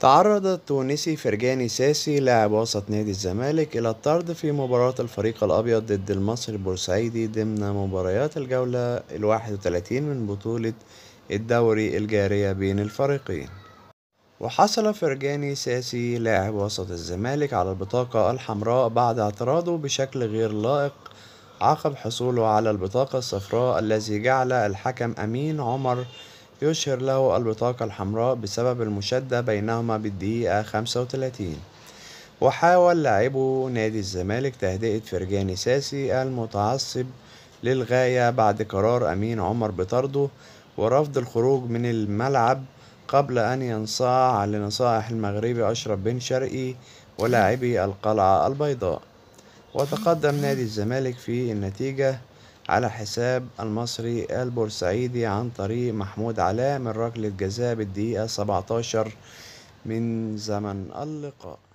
تعرض التونسي فرجاني ساسي لاعب وسط نادي الزمالك إلى الطرد في مباراة الفريق الأبيض ضد المصري البورسعيدي ضمن مباريات الجولة الواحد وتلاتين من بطولة الدوري الجارية بين الفريقين وحصل فرجاني ساسي لاعب وسط الزمالك على البطاقة الحمراء بعد اعتراضه بشكل غير لائق عقب حصوله على البطاقة الصفراء الذي جعل الحكم أمين عمر يشهر له البطاقة الحمراء بسبب المشادة بينهما بالدقيقة 35 وحاول لاعبو نادي الزمالك تهدئة فرجاني ساسي المتعصب للغاية بعد قرار أمين عمر بطرده ورفض الخروج من الملعب قبل أن ينصاع لنصائح المغربي أشرف بن شرقي ولاعبي القلعة البيضاء وتقدم نادي الزمالك في النتيجة على حساب المصري البورسعيدي عن طريق محمود علاء من ركلة جزاء بالدقيقة 17 من زمن اللقاء